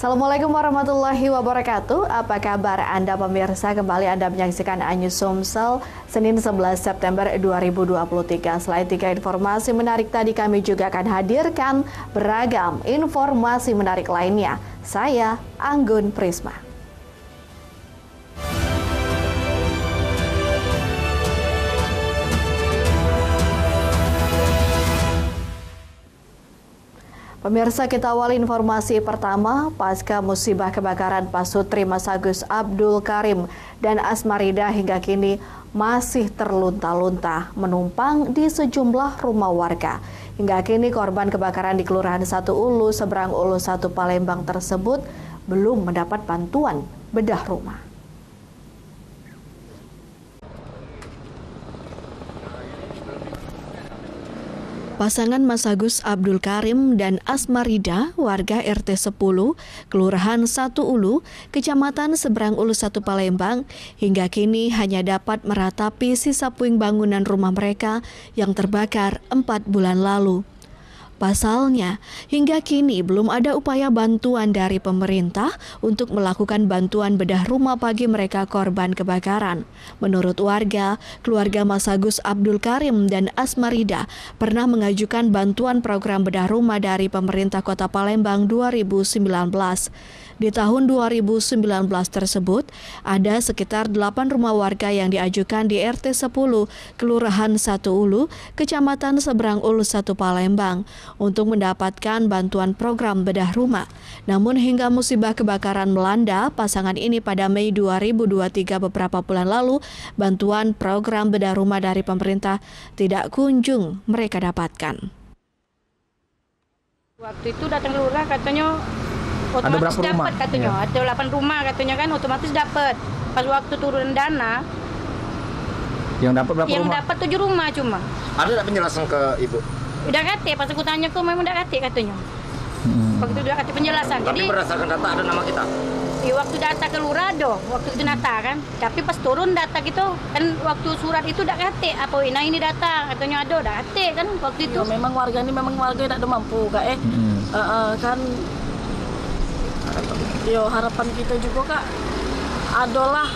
Assalamualaikum warahmatullahi wabarakatuh. Apa kabar Anda pemirsa? Kembali Anda menyaksikan Anyu Sumsel Senin 11 September 2023. Selain tiga informasi menarik tadi, kami juga akan hadirkan beragam informasi menarik lainnya. Saya Anggun Prisma. Pemirsa kita awali informasi pertama pasca musibah kebakaran Pasutri Mas Agus Abdul Karim dan Asmarida hingga kini masih terlunta-lunta menumpang di sejumlah rumah warga. Hingga kini korban kebakaran di Kelurahan Satu Ulu, Seberang Ulu Satu Palembang tersebut belum mendapat bantuan bedah rumah. Pasangan Mas Agus Abdul Karim dan Asmarida, warga RT 10, Kelurahan Satu Ulu, Kecamatan Seberang Ulu satu Palembang, hingga kini hanya dapat meratapi sisa puing bangunan rumah mereka yang terbakar empat bulan lalu. Pasalnya, hingga kini belum ada upaya bantuan dari pemerintah untuk melakukan bantuan bedah rumah bagi mereka korban kebakaran. Menurut warga, keluarga Masagus Abdul Karim dan Asmarida pernah mengajukan bantuan program bedah rumah dari pemerintah Kota Palembang 2019. Di tahun 2019 tersebut, ada sekitar 8 rumah warga yang diajukan di RT 10, Kelurahan 1 Ulu, Kecamatan Seberang Ulu satu Palembang, untuk mendapatkan bantuan program bedah rumah. Namun hingga musibah kebakaran melanda, pasangan ini pada Mei 2023 beberapa bulan lalu, bantuan program bedah rumah dari pemerintah tidak kunjung mereka dapatkan. Waktu itu datang lurah katanya otomatis ada berapa dapet katanya iya. ada 8 rumah katanya kan otomatis dapat pas waktu turun dana yang dapat berapa yang rumah? Yang dapat tujuh rumah cuma. Ada tak penjelasan ke ibu? Udah kate, pas aku tanya kok memang udah kate katanya. Hmm. Waktu itu udah kate penjelasan. Tapi Jadi, berdasarkan data ada nama kita. iya waktu data ke Lurado, waktu itu data kan. Tapi pas turun data gitu, kan waktu surat itu udah kate apa ini, ini data katanya ada udah kate kan waktu itu. Ya, memang warga ini memang warga tidak ada mampu kak eh. Hmm. Uh, uh, kan harapan yo harapan kita juga kak adalah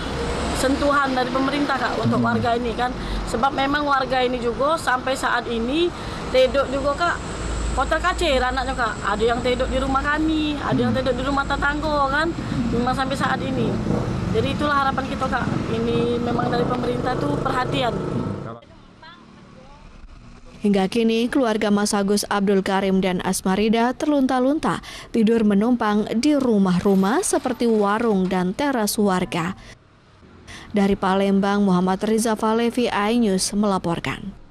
sentuhan dari pemerintah kak untuk hmm. warga ini kan sebab memang warga ini juga sampai saat ini tedok juga kak kota kacir anaknya kak ada yang tedok di rumah kami ada yang hmm. tedok di rumah tetangga kan memang sampai saat ini jadi itulah harapan kita kak ini memang dari pemerintah tuh perhatian Hingga kini, keluarga Mas Agus Abdul Karim dan Asmarida terlunta-lunta tidur menumpang di rumah-rumah seperti warung dan teras warga. Dari Palembang, Muhammad Riza Falevi iNews melaporkan.